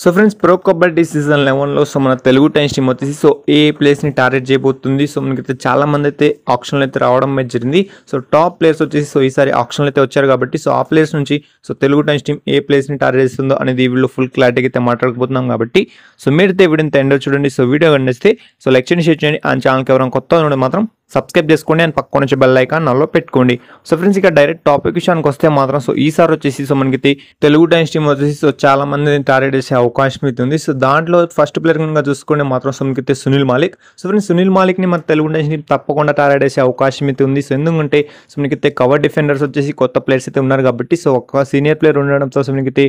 so friends pro kabaddi season లెవెన్లో so మన Telugu Titans team వచ్చేసి సో ఏ ప్లేస్ని టార్గెట్ చేయబోతుంది సో మనకైతే చాలా మంది అయితే ఆప్షన్లు అయితే రావడం జరిగింది సో టాప్ ప్లేయర్స్ వచ్చేసి సో ఈసారి ఆప్షన్లు అయితే వచ్చారు కాబట్టి సో ఆ ప్లేయర్స్ నుంచి సో తెలుగు టైమ్స్ టీమ్ ఏ ప్లేస్ని టార్గెట్ చేస్తుందో అనేది వీళ్ళు ఫుల్ క్లారిటీ అయితే మాట్లాడకపోతున్నాం కాబట్టి సో మీరు అయితే వీడియో ఎండో చూడండి సో వీడియో కండిస్తే సో లెక్చర్ని షేర్ చేయండి ఆ ఛానల్కి ఎవరైనా కొత్త మాత్రం సబ్స్క్రైబ్ చేసుకోండి అండ్ పక్కన నుంచి బెల్ ఐకాన్ నాలో పెట్టుకోండి సో ఫ్రెండ్స్ ఇక డైరెక్ట్ టాపిక్ విషయానికి వస్తే మాత్రం సో ఈసారి వచ్చేసి సో మనకి తెలుగు డాన్స్ టీమ్ వచ్చేసి సో చాలా మంది టార్గెట్ చేసే అవకాశం అయితే ఉంది సో దాంట్లో ఫస్ట్ ప్లేయర్ కనుక చూసుకుంటే మాత్రం సో మనకి సునీల్ మాలిక్ సో ఫ్రెండ్స్ సునీల్ ని మన తెలుగు డాన్స్ టీం తప్పకుండా టార్గెట్ చేసే అవకాశం అయితే ఉంది సో ఎందుకంటే సో మనకి కవర్ డిఫెండర్స్ వచ్చేసి కొత్త ప్లేయర్స్ అయితే ఉన్నారు కాబట్టి సో ఒక సీనియర్ ప్లేయర్ ఉండడంతో సో మనకి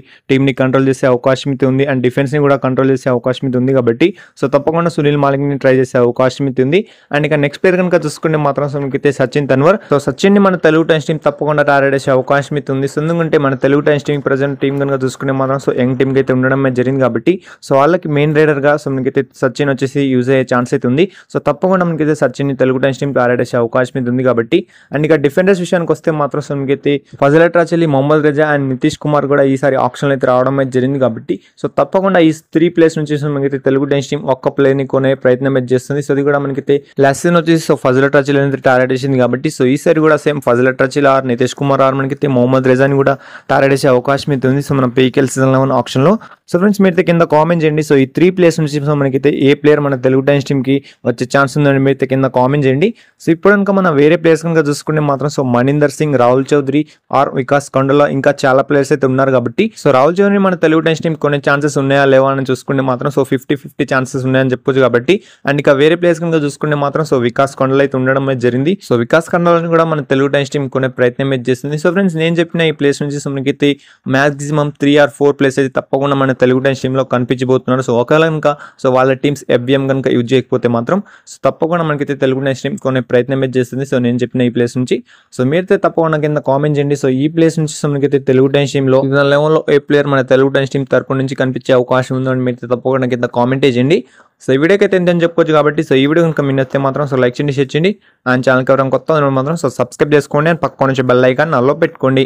ని కంట్రోల్ చేసే అవకాశం అయితే ఉంది అండ్ డిఫెన్స్ ని కూడా కంట్రోల్ చేసే అవకాశం అయితే ఉంది కాబట్టి సో తప్పకుండా సునీల్ మాలిక్ ని ట్రై చేసే అవకాశం అయితే ఉంది అండ్ ఇక నెక్స్ట్ ప్లేయర్ కనుక చూసుకుంటే మాత్రం మనకైతే సచిన్ తన్వర్ సో సచిన్ ని మన తెలుగు టైమ్స్ టీం తప్పకుండా టార్గెట్ అవకాశం అయితే ఉంది ఎందుకంటే మన Telugu Titans team present team కనుక చూసుకుంటే మాత్రం సో యంగ్ టీం అయితే ఉండడం జరిగింది కాబట్టి సో వాళ్ళకి మెయిన్ రైడర్ గా సో మనకైతే సచిన్ వచ్చేసి యూజ్ అయ్యే ఛాన్స్ అయితే ఉంది సో తప్పకుండా మనకైతే సచిన్ ని తెలుగు టైమ్స్ టీం టార్గెట్ అవకాశం అయితే ఉంది కాబట్టి అండ్ ఇక డిఫెండర్స్ విషయానికి వస్తే మాత్రం సో మనకైతే ఫజలట్ రాచెల్లి మొహమ్మద్ రజా అండ్ నితీష్ కుమార్ కూడా ఈసారి ఆప్షన్ అయితే రావడం అయితే జరిగింది కాబట్టి సో తప్పకుండా ఈ త్రీ ప్లేస్ నుంచి మనకైతే తెలుగు టైమ్స్ టీం ఒక్క ప్లేని కొనే ప్రయత్నం అయితే చేస్తుంది సో అది కూడా మనకైతే లెసన్ వచ్చేసి సో ఫజల్ ఫజల్ ట్రచిల్ అనేది టార్గెట్ చేసింది కాబట్టి సో ఈసారి కూడా సేమ్ ఫజల్ ట్రచిల్ ఆర్ నితేష్ కుమార్ ఆర్ మనకి మొహమ్మద్ రెజాన్ కూడా టార్గెట్ చేసే అవకాశం అయితే ఉంది సో మనం పీకేఎల్ సీజన్ లెవెన్ లో సో ఫ్రెండ్స్ మీరు కింద కామెంట్ చేయండి సో ఈ త్రీ ప్లేస్ నుంచి సో మనకైతే ఏ ప్లేయర్ మన తెలుగు టైమ్స్ కి వచ్చే ఛాన్స్ ఉందని మీరు కింద కామెంట్ చేయండి సో ఇప్పుడు కనుక మనం వేరే ప్లేయర్స్ కనుక చూసుకుంటే మాత్రం సో మనీందర్ సింగ్ రాహుల్ చౌదరి ఆర్ వికాస్ కొండలో ఇంకా చాలా ప్లేయర్స్ అయితే ఉన్నారు కాబట్టి సో రాహుల్ చౌదరి మన తెలుగు టైమ్స్ టీమ్ కొన్ని ఛాన్సెస్ ఉన్నాయా లేవా అని చూసుకుంటే మాత్రం సో ఫిఫ్టీ ఫిఫ్టీ ఛాన్సెస్ ఉన్నాయని చెప్పొచ్చు కాబట్టి అండ్ ఇక వేరే ప్లేయర్స్ కనుక చూసుకుంటే మాత్రం సో వికాస్ కొండలు అయితే ఉండడం అయితే జరిగింది సో వికాస్ ఖండాలను కూడా మన తెలుగు టైమ్స్ టీం కొనే ప్రయత్నం అయితే చేస్తుంది సో ఫ్రెండ్స్ నేను చెప్పిన ఈ ప్లేస్ నుంచి మనకైతే maximum three or four place అయితే తప్పకుండా మన తెలుగు టైమ్స్ లో కనిపించబోతున్నారు సో ఒకవేళ కనుక సో వాళ్ళ టీమ్స్ ఎఫ్ఎం కనుక యూజ్ చేయకపోతే మాత్రం సో తప్పకుండా మనకైతే తెలుగు టైమ్స్ టీమ్ కొనే ప్రయత్నం అయితే చేస్తుంది సో నేను చెప్పిన ఈ ప్లేస్ నుంచి సో మీరైతే తప్పకుండా కింద కామెంట్ చేయండి సో ఈ ప్లేస్ నుంచి మనకైతే తెలుగు టైమ్స్ లో లెవెల్లో ఏ ప్లేయర్ మన తెలుగు టైమ్స్ టీమ్ తరపు నుంచి కనిపించే అవకాశం ఉందని మీరు తప్పకుండా కింద కామెంట్ చేయండి సో ఈ వీడియోకి అయితే ఎంత చెప్పుకోవచ్చు కాబట్టి సో ఈ వీడియో కనుక మీ వస్తే మాత్రం సో లైక్ చేయండి షేర్ చేయండి అండ్ ఛానల్ కవరం కొత్త మాత్రం సో సబ్స్క్రైబ్ చేసుకోండి అండ్ పక్కన నుంచి బెల్ ఐకాన్ నల్లో పెట్టుకోండి